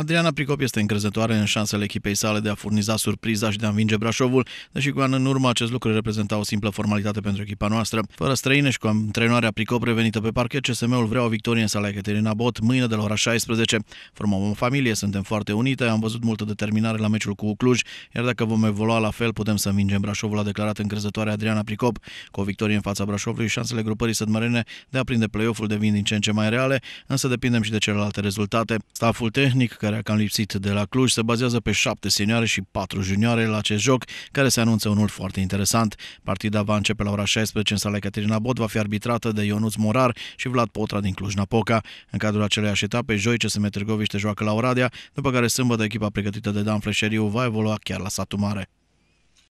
Adriana Pricop este încrezătoare în șansele echipei sale de a furniza surpriza și de a învinge Brașovul, deși cu an în urmă acest lucru reprezenta o simplă formalitate pentru echipa noastră. Fără străine și cu antrenoarea Pricop revenită pe parchet, CSM-ul vrea o victorie în sala Caterina Bot mâine de la ora 16. Formăm o familie, suntem foarte unite, am văzut multă determinare la meciul cu Cluj, iar dacă vom evolua la fel, putem să învingem Brașovul, a declarat încrezătoare Adriana Pricop. Cu o victorie în fața Brașovului, șansele grupării sădmărene de a prinde play-off-ul devin din ce în ce mai reale, însă depindem și de celelalte rezultate. Staful tehnic, care care a cam lipsit de la Cluj se bazează pe șapte senioare și patru junioare la acest joc, care se anunță unul foarte interesant. Partida va începe la ora 16 în sala Caterina Bot, va fi arbitrată de Ionuț Morar și Vlad Potra din Cluj-Napoca. În cadrul aceleiași etape, joi CSM Târgoviște joacă la Oradea, după care sâmbătă echipa pregătită de Dan Fleșeriu va evolua chiar la satul Mare.